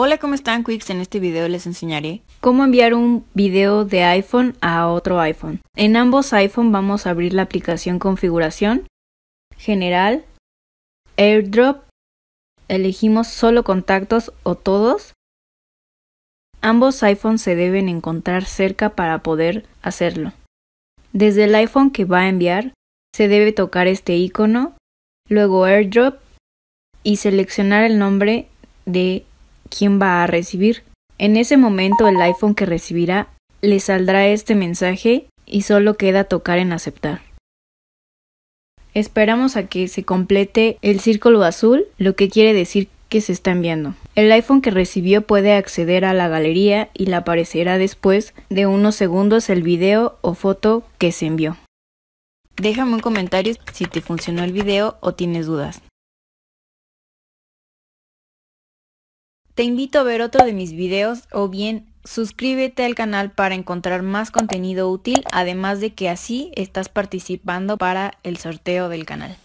Hola, ¿cómo están Quicks? En este video les enseñaré cómo enviar un video de iPhone a otro iPhone. En ambos iPhone vamos a abrir la aplicación Configuración, General, AirDrop, elegimos solo contactos o todos. Ambos iPhones se deben encontrar cerca para poder hacerlo. Desde el iPhone que va a enviar, se debe tocar este icono, luego AirDrop y seleccionar el nombre de quién va a recibir. En ese momento el iPhone que recibirá le saldrá este mensaje y solo queda tocar en aceptar. Esperamos a que se complete el círculo azul, lo que quiere decir que se está enviando. El iPhone que recibió puede acceder a la galería y le aparecerá después de unos segundos el video o foto que se envió. Déjame un comentario si te funcionó el video o tienes dudas. Te invito a ver otro de mis videos o bien suscríbete al canal para encontrar más contenido útil, además de que así estás participando para el sorteo del canal.